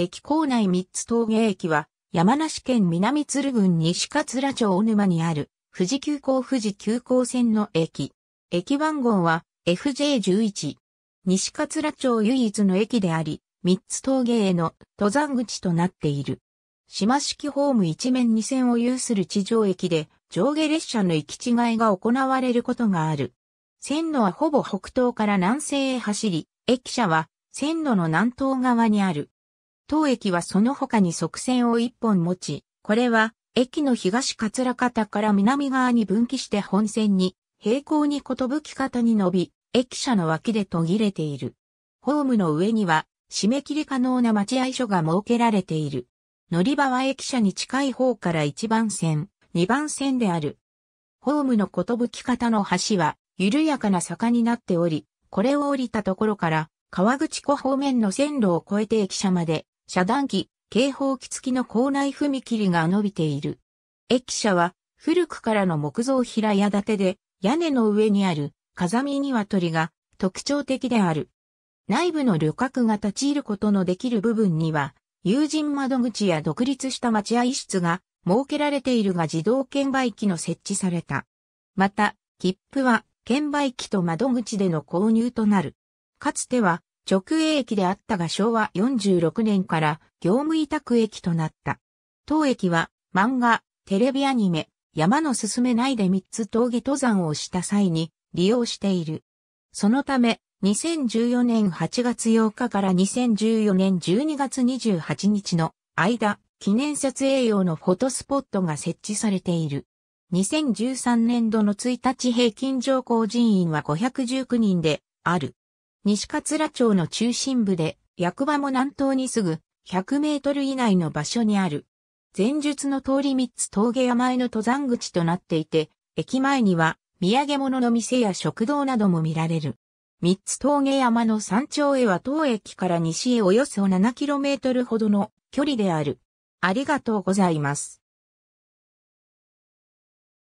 駅構内三つ峠駅は、山梨県南鶴郡西桂町小沼にある、富士急行富士急行線の駅。駅番号は FJ11。西桂町唯一の駅であり、三つ峠への登山口となっている。島式ホーム一面二線を有する地上駅で、上下列車の行き違いが行われることがある。線路はほぼ北東から南西へ走り、駅舎は線路の南東側にある。当駅はその他に側線を一本持ち、これは駅の東桂方から南側に分岐して本線に平行に寿方に伸び、駅舎の脇で途切れている。ホームの上には締め切り可能な待合所が設けられている。乗り場は駅舎に近い方から1番線、2番線である。ホームの寿方の橋は緩やかな坂になっており、これを降りたところから川口湖方面の線路を越えて駅舎まで遮断機、警報機付きの構内踏切が伸びている。駅舎は古くからの木造平屋建てで屋根の上にある風見鶏が特徴的である。内部の旅客が立ち入ることのできる部分には友人窓口や独立した待合室が設けられているが自動券売機の設置された。また、切符は券売機と窓口での購入となる。かつては直営駅であったが昭和46年から業務委託駅となった。当駅は漫画、テレビアニメ、山のすすめないで三つ峠登山をした際に利用している。そのため、2014年8月8日から2014年12月28日の間、記念撮影用のフォトスポットが設置されている。2013年度の1日平均乗降人員は519人である。西桂町の中心部で、役場も南東にすぐ、100メートル以内の場所にある。前述の通り3つ峠山への登山口となっていて、駅前には、土産物の店や食堂なども見られる。三つ峠山の山頂へは当駅から西へおよそ7トルほどの距離である。ありがとうございます。